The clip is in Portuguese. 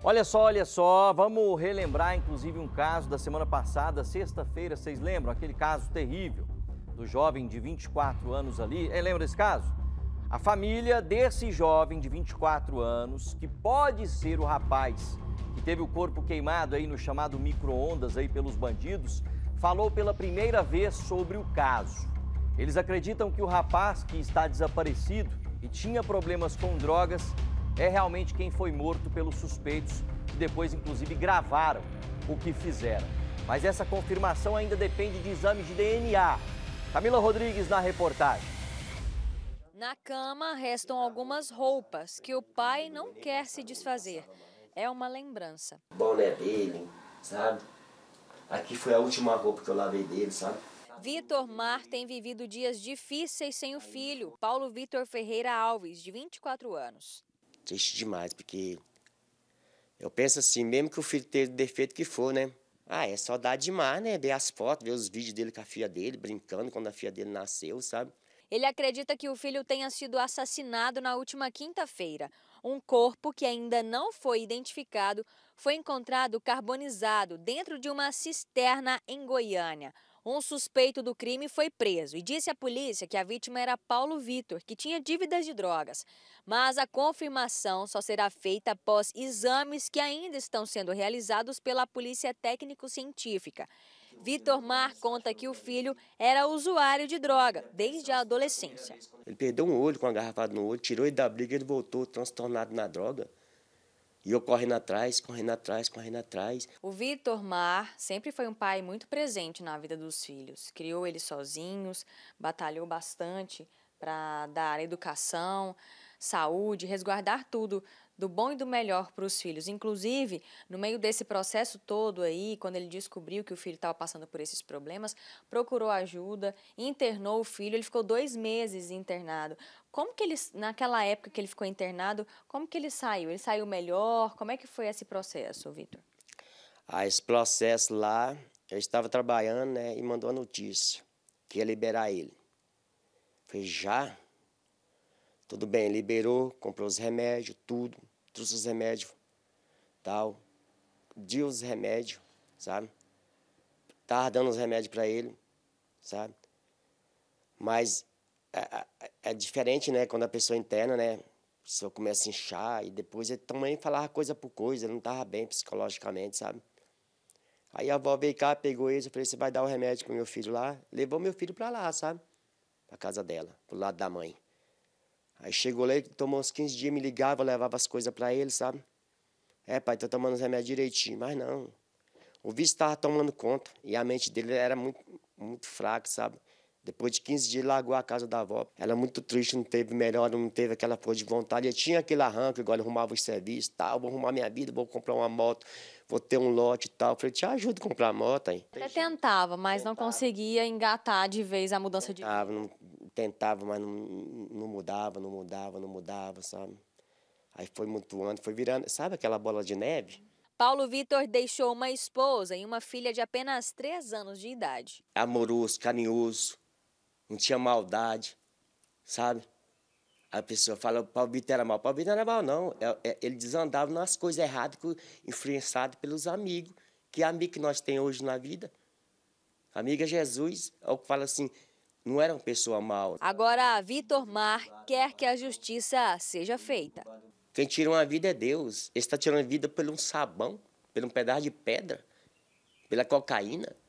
Olha só, olha só, vamos relembrar inclusive um caso da semana passada, sexta-feira, vocês lembram? Aquele caso terrível do jovem de 24 anos ali. É, lembra desse caso? A família desse jovem de 24 anos, que pode ser o rapaz que teve o corpo queimado aí no chamado micro-ondas aí pelos bandidos, falou pela primeira vez sobre o caso. Eles acreditam que o rapaz que está desaparecido e tinha problemas com drogas é realmente quem foi morto pelos suspeitos, que depois, inclusive, gravaram o que fizeram. Mas essa confirmação ainda depende de exames de DNA. Camila Rodrigues na reportagem. Na cama restam algumas roupas que o pai não quer se desfazer. É uma lembrança. Bom boné dele, sabe? Aqui foi a última roupa que eu lavei dele, sabe? Vitor Mar tem vivido dias difíceis sem o filho, Paulo Vitor Ferreira Alves, de 24 anos. Triste demais, porque eu penso assim, mesmo que o filho tenha o defeito que for, né? Ah, é só dar demais, né? Ver as fotos, ver os vídeos dele com a filha dele, brincando quando a filha dele nasceu, sabe? Ele acredita que o filho tenha sido assassinado na última quinta-feira. Um corpo que ainda não foi identificado foi encontrado carbonizado dentro de uma cisterna em Goiânia. Um suspeito do crime foi preso e disse à polícia que a vítima era Paulo Vitor, que tinha dívidas de drogas. Mas a confirmação só será feita após exames que ainda estão sendo realizados pela Polícia Técnico-Científica. Vitor Mar conta que o filho era usuário de droga desde a adolescência. Ele perdeu um olho com uma garrafada no olho, tirou ele da briga, e ele voltou transtornado na droga. E eu correndo atrás, correndo atrás, correndo atrás. O Vitor Mar sempre foi um pai muito presente na vida dos filhos. Criou eles sozinhos, batalhou bastante para dar educação, saúde, resguardar tudo do bom e do melhor para os filhos. Inclusive, no meio desse processo todo aí, quando ele descobriu que o filho estava passando por esses problemas, procurou ajuda, internou o filho, ele ficou dois meses internado. Como que ele, naquela época que ele ficou internado, como que ele saiu? Ele saiu melhor? Como é que foi esse processo, Vitor? Ah, esse processo lá, eu estava trabalhando, né, e mandou a notícia que ia liberar ele. Foi já? Tudo bem, liberou, comprou os remédios, tudo, trouxe os remédios, tal, deu os remédios, sabe? Tava dando os remédios para ele, sabe? Mas é, é, é, diferente, né, quando a pessoa interna, né? A pessoa começa a inchar e depois ele também falava coisa por coisa, ele não tava bem psicologicamente, sabe? Aí a avó veio cá, pegou isso, eu falei, você vai dar o remédio pro meu filho lá? Levou meu filho para lá, sabe? Pra casa dela, pro lado da mãe. Aí chegou lá, ele tomou uns 15 dias, me ligava, levava as coisas para ele, sabe? É, pai, tô tomando os remédios direitinho. Mas não. O vício estava tomando conta. E a mente dele era muito, muito fraca, sabe? Depois de 15 dias, largou a casa da avó. Ela muito triste, não teve melhor, não teve aquela força de vontade. Eu tinha aquele igual agora arrumava os serviços, tal, vou arrumar minha vida, vou comprar uma moto, vou ter um lote e tal. Eu falei, te ajudo a comprar a moto aí. Até tentava, mas tentava. não conseguia engatar de vez a mudança de vida. Não, tentava, mas não, não mudava, não mudava, não mudava, sabe? Aí foi mutuando, foi virando, sabe aquela bola de neve? Paulo Vitor deixou uma esposa e uma filha de apenas três anos de idade. Amoroso, carinhoso, não tinha maldade, sabe? A pessoa fala, o Paulo Vitor era mal. O Paulo Vitor não era mal, não. É, é, ele desandava nas coisas erradas, influenciado pelos amigos. Que amigo que nós temos hoje na vida? Amiga é Jesus, é o que fala assim, não era uma pessoa mal. Agora, Vitor Mar quer que a justiça seja feita. Quem tira uma vida é Deus. Ele está tirando a vida por um sabão, por um pedaço de pedra, pela cocaína.